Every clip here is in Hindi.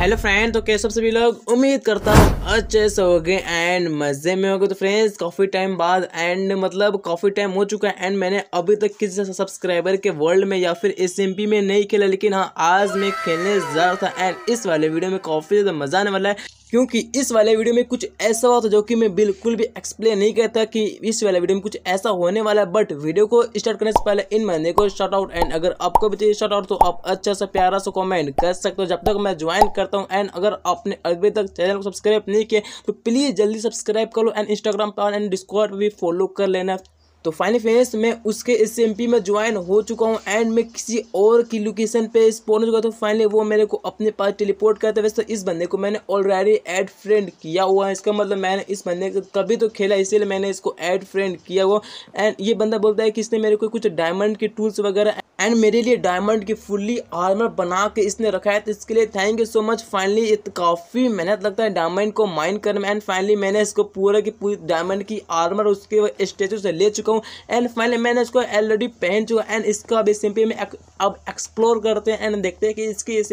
हेलो फ्रेंड तो कैसे सभी लोग उम्मीद करता हूँ अच्छे से हो गए एंड मज़े में हो गए तो फ्रेंड्स काफ़ी टाइम बाद एंड मतलब काफ़ी टाइम हो चुका है एंड मैंने अभी तक किसी सब्सक्राइबर के वर्ल्ड में या फिर एस में नहीं खेला लेकिन हाँ आज मैं खेलने जा रहा था एंड इस वाले वीडियो में काफ़ी ज़्यादा मज़ा आने वाला है क्योंकि इस वाले वीडियो में कुछ ऐसा हुआ था जो कि मैं बिल्कुल भी एक्सप्लेन नहीं करता कि इस वाले वीडियो में कुछ ऐसा होने वाला है बट वीडियो को स्टार्ट करने से पहले इन महीने को शॉर्ट आउट एंड अगर आपको भी चाहिए शॉर्ट आउट तो आप अच्छा सा प्यारा सा कॉमेंट कर सकते हो जब तक मैं ज्वाइन करता हूँ एंड अगर आपने अभी तक चैनल को सब्सक्राइब नहीं किया तो प्लीज़ जल्दी सब्सक्राइब कर लो एंड इंस्टाग्राम पर एंड डिस्कॉर्ड पर भी फॉलो कर लेना तो फाइनली फ्रेंड्स मैं उसके एस में ज्वाइन हो चुका हूँ एंड मैं किसी और की लोकेशन पे स्पॉन हो चुका तो फाइनली वो मेरे को अपने पास टेलीपोर्ट करता है वैसे तो इस बंदे को मैंने ऑलरेडी ऐड फ्रेंड किया हुआ है इसका मतलब मैंने इस बंदे को कभी तो खेला इसीलिए मैंने इसको ऐड फ्रेंड किया हुआ एंड ये बंदा बोलता है कि इसने मेरे को कुछ डायमंड के टूल्स वगैरह एंड मेरे लिए डायमंड की फुल्ली आर्मर बना के इसने रखा है तो इसके लिए thank you so much finally काफ़ी मेहनत लगता है डायमंड को माइन करने में एंड फाइनली मैंने इसको पूरे की पूरी डायमंड की आर्मर उसके स्टेचू से ले चुका हूँ एंड फाइनली मैंने इसको ऑलरेडी पहन चुका एंड इसका अब एस में एक, अब एक्सप्लोर करते हैं एंड देखते हैं कि इसकी एस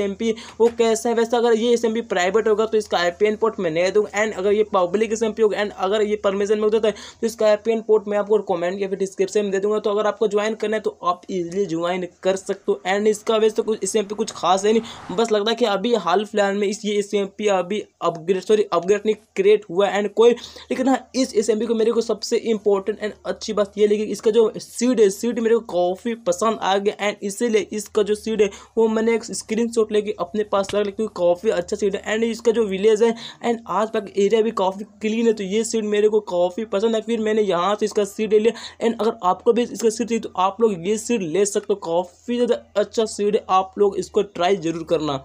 वो कैसा है वैसे अगर ये एस प्राइवेट होगा तो इसका आई पी पोर्ट में नहीं दूँगा एंड अगर ये पब्लिक एस होगा एंड अगर ये परमिशन में होता है तो इसका आई पोर्ट मैं आपको कॉमेंट या फिर डिस्क्रिप्शन में दे दूँगा तो अगर आपको ज्वाइन करना है तो आप इजिली ज्वाइन फाइंड कर सकते हो एंड इसका वैसे तो कुछ इस एम कुछ खास है नहीं बस लगता है कि अभी हाल फिलहाल में इस ये इस एम अभी अपग्रेड सॉरी अपग्रेड नहीं क्रिएट हुआ एंड कोई लेकिन हाँ इस एस को मेरे को सबसे इंपॉर्टेंट एंड अच्छी बात यह लेकिन इसका जो सीड है सीड मेरे को काफ़ी पसंद आ गया एंड इसीलिए इसका जो सीड है वो मैंने एक स्क्रीन शॉट लेके अपने पास लगा क्योंकि काफ़ी अच्छा सीड है एंड इसका जो विलेज है एंड आज तक एरिया भी काफ़ी क्लीन है तो ये सीड मेरे को काफ़ी पसंद है फिर मैंने यहाँ से इसका सीड ले लिया एंड अगर आपको भी इसका सीड चाहिए तो आप लोग ये सीड ले सकते हो काफ़ी ज़्यादा अच्छा सीड है आप लोग इसको ट्राई ज़रूर करना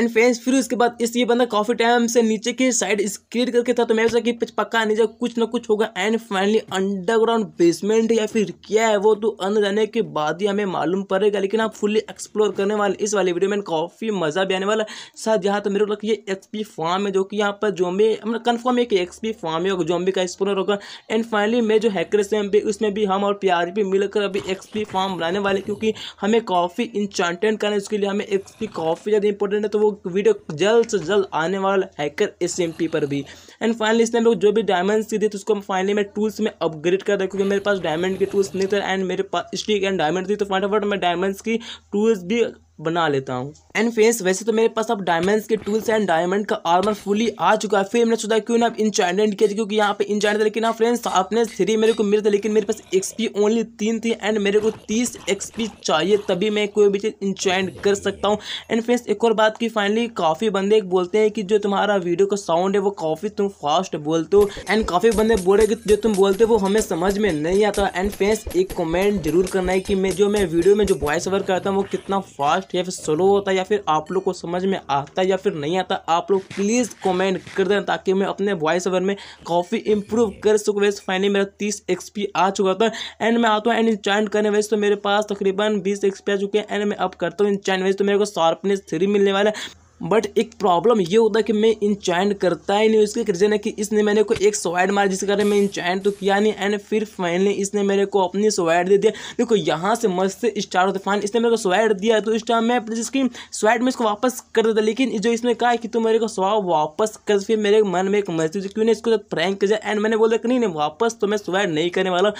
एंड फ्रेंड्स फिर उसके बाद इस ये बंदा काफ़ी टाइम से नीचे की साइड स्क्रीड करके था तो मैं सोचा कि पक्का नीचे तो कुछ ना कुछ होगा एंड फाइनली अंडरग्राउंड बेसमेंट या फिर क्या है वो तो अंदर जाने के बाद ही हमें मालूम पड़ेगा लेकिन आप फुल्ली एक्सप्लोर करने वाले इस वाले वीडियो में काफ़ी मज़ा भी आने वाला शायद यहाँ तो मेरे को ये एक्सपी फार्म है जो कि यहाँ पर जोम्बे मतलब कन्फर्म है कि एक्सपी फार्म है जोम्बे का एक्सप्लोर होगा एंड फाइनली मैं जो हैकर से भी उसमें भी हम और प्यार भी मिलकर अभी एक्सपी फार्म बनाने वाले क्योंकि हमें काफ़ी इंचार्टेंट करना है उसके लिए हमें एक्सपी काफ़ी ज़्यादा इंपॉर्टेंट है तो वो वीडियो जल्द से जल्द आने वाला हैकर एस पर भी एंड फाइनली इसने जो भी डायमंड की थी तो उसको फाइनली मैं टूल्स में अपग्रेड कर दिया क्योंकि मेरे पास डायमंड के टूल्स नहीं थे एंड मेरे पास स्टिक एंड डायमंड थी तो फटाफट मैं डायमंड्स की टूल्स भी बना लेता हूँ एंड फ्रेंड्स वैसे तो मेरे पास अब डायमंड के टूल्स एंड डायमंड का आर्मर फुली आ चुका है फिर मैंने सोचा क्यों ना इंचाइडेंट किया क्योंकि यहाँ पे इंचाइडेंट लेकिन हाँ फ्रेंड्स आपने थ्री मेरे को मिले थे लेकिन मेरे पास एक्सपी ओनली तीन थी एंड मेरे को तीस एक्सपी चाहिए तभी मैं कोई भी चीज़ इंचाइंड कर सकता हूँ एंड फ्रेंड्स एक और बात की फाइनली काफ़ी बंदे बोलते हैं कि जो तुम्हारा वीडियो का साउंड है वो काफ़ी तुम फास्ट बोलते हो एंड काफ़ी बंदे बोले कि जो तुम बोलते हो वो हमें समझ में नहीं आता एंड फ्रेंड्स एक कॉमेंट जरूर करना है कि मैं जो मैं वीडियो में जो वॉइस ओवर करता हूँ वो कितना फास्ट फास्ट या फिर स्लो होता है या फिर आप लोग को समझ में आता है या फिर नहीं आता आप लोग प्लीज़ कमेंट कर देना ताकि मैं अपने वॉइस ओवर में काफ़ी इंप्रूव कर सकूँ वैसे फाइनली मेरा तीस एक्सपी आ चुका था एंड मैं आता हूँ एंड इंचाइन करने वैसे तो मेरे पास तकरीबन बीस एक्सपी आ चुके हैं एंड मैं अब करता हूँ इंचाइन वैसे तो मेरे को शार्पनेस थ्री मिलने वाला है बट एक प्रॉब्लम ये होता है कि मैं इन करता ही नहीं उसके रीज़न है कि इसने मैंने को एक स्वाइड मारा जिसके कारण मैं इन चॉइंट तो किया नहीं एंड फिर फाइनली इसने मेरे को अपनी स्वाइड दे दिया देखो यहाँ से मस्त से स्टार होता फाइन इसने मेरे को स्वाइड दिया तो इस टाइम मैं जिसकी स्वाइड में इसको वापस कर देता लेकिन जो इसने कहा कि तुम मेरे को स्वाव वापस कर फिर मेरे मन में एक मस्ती क्यों नहीं इसको प्रैंक कर दिया एंड मैंने बोला कि नहीं नहीं वापस तो मैं स्वाइड नहीं करने वाला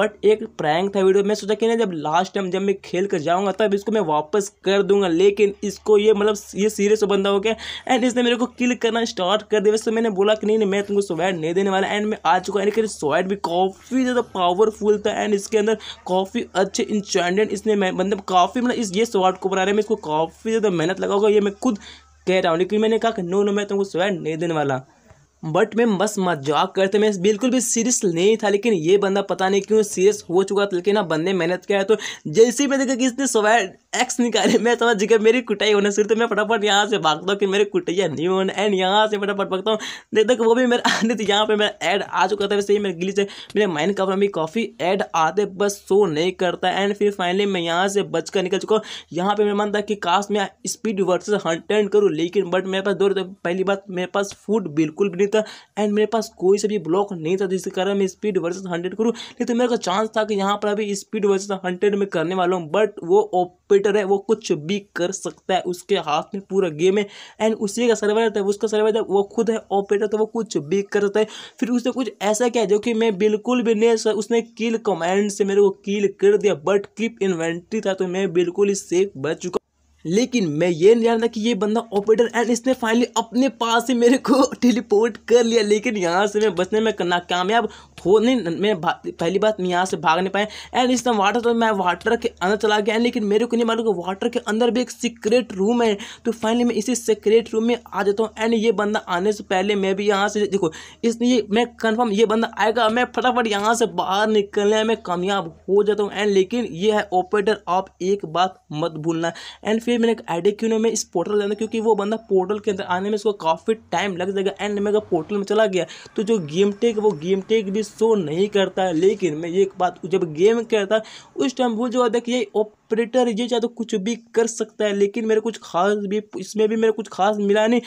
बट एक प्रैंक था वीडियो मैं सोचा कि नहीं जब लास्ट टाइम जब मैं खेल कर जाऊँगा तब इसको मैं वापस कर दूंगा लेकिन इसको ये मतलब ये सीरियस से बंदा हो गया एंड इसने मेरे को किल करना स्टार्ट कर दिया वैसे मैंने बोला कि नहीं नहीं मैं तुमको सोवैड नहीं देने वाला एंड मैं आ चुका एंड लेकिन सोवैड भी काफ़ी ज़्यादा पावरफुल था एंड इसके अंदर काफ़ी अच्छे इंचेंडेंट इसने मतलब काफ़ी मतलब इस ये सोवैड को बनाने में इसको काफ़ी ज़्यादा मेहनत लगा होगा ये मैं खुद कह रहा हूँ लेकिन मैंने कहा कि नो नो मैं तुमको सोवैड नहीं देने वाला बट मैं बस मजाक करते मैं बिल्कुल भी सीरियस नहीं था लेकिन ये बंदा पता नहीं क्यों सीरियस हो चुका था लेकिन ना हाँ, बंदे मेहनत किया है तो जैसे ही मैंने देखा कि इसने सोवैड एक्स निकाले मैं समझ गया मेरी कुटाई होने शुरू तो मैं फटाफट यहाँ से भागता हूँ कि मेरी कुटैया नहीं होने एंड यहाँ से फटाफट भागता हूँ देख देखो वो भी मेरा आने तो यहाँ पर मेरा ऐड आ चुका था वैसे ही मेरे गिली से मेरे माइंड कवर में काफ़ी ऐड आते बस शो नहीं करता एंड फिर फाइनली मैं यहाँ से बच कर निकल चुका हूँ यहाँ पर मेरा मन था कि काश मैं स्पीड वर्सेज हंटेंड करूँ लेकिन बट मेरे पास दो पहली बात मेरे पास फूड बिल्कुल भी नहीं था एंड मेरे पास कोई सा भी ब्लॉक नहीं था जिसके कारण मैं स्पीड वर्सेस हंड्रेड करूँ लेकिन तो मेरे को चांस था कि यहाँ पर अभी स्पीड वर्सेस हंड्रेड में करने वाला हूँ बट वो पीटर है वो कुछ भी कर सकता है उसके हाथ में पूरा गेम है एंड उसी का सर्वर रहता है उसका सर्वर रहता वो खुद है ऑपरेटर तो वो कुछ भी कर सकता है फिर उसने कुछ ऐसा किया जो कि मैं बिल्कुल भी नहीं सर उसने कील कमांड से मेरे को कील कर दिया बट क्लिप इन्वेंट्री था तो मैं बिल्कुल ही सेफ बच चुका लेकिन मैं ये नहीं जानता कि ये बंदा ऑपरेटर एंड इसने फाइनली अपने पास से मेरे को टेलीपोर्ट कर लिया लेकिन यहाँ से मैं बचने में नाकामयाब हो नहीं मैं पहली बात मैं यहाँ से भाग नहीं पाया एंड इस टाइम वाटर तो मैं वाटर के अंदर चला गया लेकिन मेरे को नहीं मालूम कि वाटर के अंदर भी एक सीक्रेट रूम है तो फाइनली मैं इसी सीक्रेट रूम में आ जाता हूँ एंड ये बंदा आने से पहले मैं भी यहाँ से देखो इसलिए मैं कन्फर्म ये बंदा आएगा मैं फटाफट यहाँ से बाहर निकलने में कामयाब हो जाता हूँ एंड लेकिन ये है ऑपरेटर आप एक बात मत भूलना एंड फिर मैंने एक आइडिया क्यों नहीं मैं इस पोर्टल जाना क्योंकि वो बंदा पोर्टल के अंदर आने में उसको काफ़ी टाइम लग जाएगा एंड मैं पोर्टल में चला गया तो जो गेम टेक वो गेम टेक भी शो नहीं करता है लेकिन मैं ये एक बात जब गेम करता है उस टाइम भूल जाओ देखिए ऑपरेटर ये चाहे तो कुछ भी कर सकता है लेकिन मेरे कुछ खास भी इसमें भी मेरे कुछ खास मिला नहीं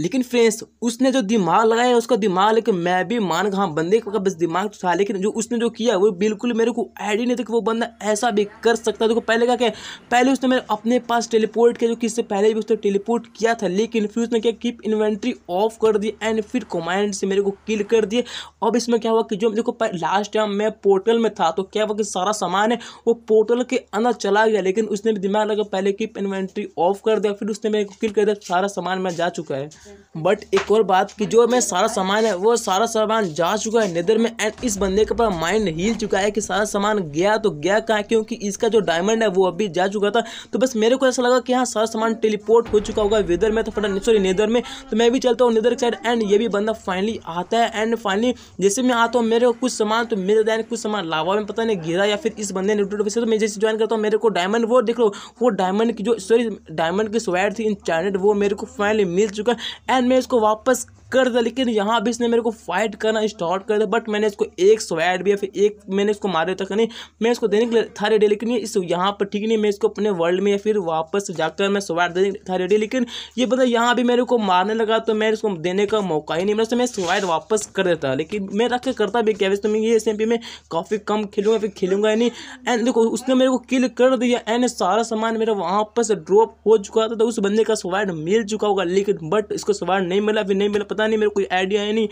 लेकिन फ्रेंड्स उसने जो दिमाग लगाया उसका दिमाग लेकिन मैं भी मान हाँ बंदे का बस दिमाग तो था लेकिन जो उसने जो किया वो बिल्कुल मेरे को आइडिया नहीं था कि वो बंदा ऐसा भी कर सकता देखो पहले क्या क्या पहले उसने मेरे अपने पास टेलीपोर्ट किया जो किससे पहले भी उसने टेलीपोर्ट किया था लेकिन फिर उसने क्या कीप इन्वेंट्री ऑफ कर दी एंड फिर कमांड से मेरे को किल कर दिए अब इसमें क्या हुआ कि जो देखो लास्ट टाइम मैं पोर्टल में था तो क्या हुआ कि सारा सामान है वो पोर्टल के अंदर चला गया लेकिन उसने भी दिमाग लगा पहले कीप इन्वेंट्री ऑफ कर दिया फिर उसने मेरे को किल कर दिया सारा सामान मैं जा चुका है बट एक और बात कि जो मैं सारा सामान है वो सारा सामान जा चुका है नेदर में एंड इस बंदे के पास माइंड हिल चुका है कि सारा सामान गया तो गया कहाँ क्योंकि इसका जो डायमंड है वो अभी जा चुका था तो बस मेरे को ऐसा लगा कि हाँ सारा सामान टेलीपोर्ट हो चुका होगा वेदर में तो फटा सॉरी नेदर में तो मैं भी चलता हूँ नेदर साइड एंड ये भी बंदा फाइनली आता है एंड फाइनली जैसे मैं आता हूँ मेरे को कुछ सामान तो मेरे दैन कुछ सामान लावा में पता नहीं गिरा या फिर इस बंदे ने यूट्यूब से तो मैं जैसे ज्वाइन करता हूँ मेरे को डायमंड वो देख लो वो डायमंड की जो सॉरी डायमंड की स्वैड थी इन वो मेरे को फाइनली मिल चुका है एंड मैं इसको वापस कर दिया लेकिन यहाँ भी इसने मेरे को फाइट करना स्टार्ट कर दिया बट मैंने इसको एक स्वैट भी या फिर एक मैंने इसको मारे तक नहीं मैं इसको देने के लिए था रेडी लेकिन ये इस यहाँ पर ठीक नहीं मैं इसको अपने वर्ल्ड में या फिर वापस जाकर मैं स्वैट देने था रेडी लेकिन ये बता यहाँ भी मेरे को मारने लगा तो मैं इसको देने का मौका ही नहीं मिला तो मैं स्वैट वापस कर देता लेकिन मैं रख करता भी क्या तो मैं ये एस मैं काफ़ी कम खेलूँगा फिर खेलूँगा नहीं एंड देखो उसने मेरे को किल कर दिया एंड सारा सामान मेरा वहाँ पर ड्रॉप हो चुका था तो उस बंदे का स्वाड मिल चुका होगा लेकिन बट इसको स्वैड नहीं मिला फिर नहीं मिला पता नहीं मेरे कोई आइडिया है नहीं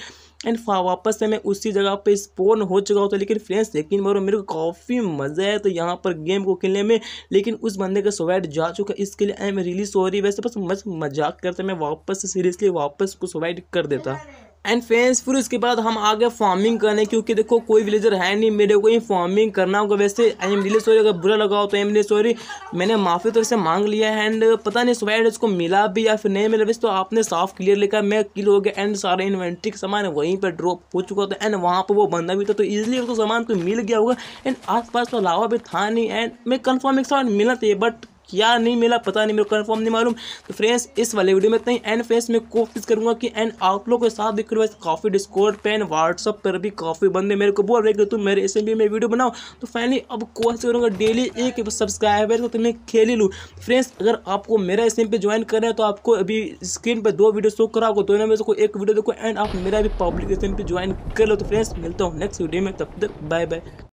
एंड वापस से मैं उसी जगह पे स्पोन हो चुका होता तो लेकिन फ्रेंड्स यकीन मारो मेरे को काफ़ी मज़ा है तो यहाँ पर गेम को खेलने में लेकिन उस बंदे का सोवाइट जा चुका है इसके लिए आई एम रियली सॉरी वैसे बस मजाक करते मैं वापस सीरियसली वापस को सोवाइट कर देता एंड फ्रेंड्स फिर उसके बाद हम आ गए फार्मिंग करने क्योंकि देखो कोई विलेजर है नहीं मेरे को ही फार्मिंग करना होगा वैसे आई एम रिले सॉरी अगर बुरा लगा हो तो आई एम रिले सॉरी मैंने माफ़ी तो इसे मांग लिया है एंड पता नहीं सुबह उसको मिला भी या फिर नहीं मिला वैसे तो आपने साफ क्लियर लिखा मैं किल हो गया एंड सारे इन्वेंट्री का सामान वहीं पर ड्रॉप हो चुका था एंड वहाँ पर वो बंदा भी था तो ईजिली उसको सामान को मिल गया होगा एंड पास तो अलावा भी था नहीं एंड मैं कन्फर्म एक सामान मिला था तो बट क्या नहीं मिला पता नहीं मेरे कन्फर्म नहीं मालूम तो फ्रेंड्स इस वाले वीडियो में इतना ही एंड फ्रेंड्स मैं कोशिश करूँगा कि एंड आप लोग के साथ भी करूँगा काफ़ी डिस्कॉर्ड पेन व्हाट्सअप पर भी काफ़ी बंदे मेरे को बोल रहे कि तुम मेरे एस मैं वीडियो बनाओ तो फाइनली अब कोशिश करूँगा डेली एक सब्सक्राइबर को तुम्हें तो खेल ही लूँ फ्रेंड्स अगर आपको मेरा एस पे ज्वाइन करना है तो आपको अभी स्क्रीन पर दो वीडियो शो करा हो दोनों तो में से कोई एक वीडियो देखो एंड आप मेरा भी पब्लिकेशन पर ज्वाइन कर लो तो फ्रेंड्स मिलता हूँ नेक्स्ट वीडियो में तब तक बाय बाय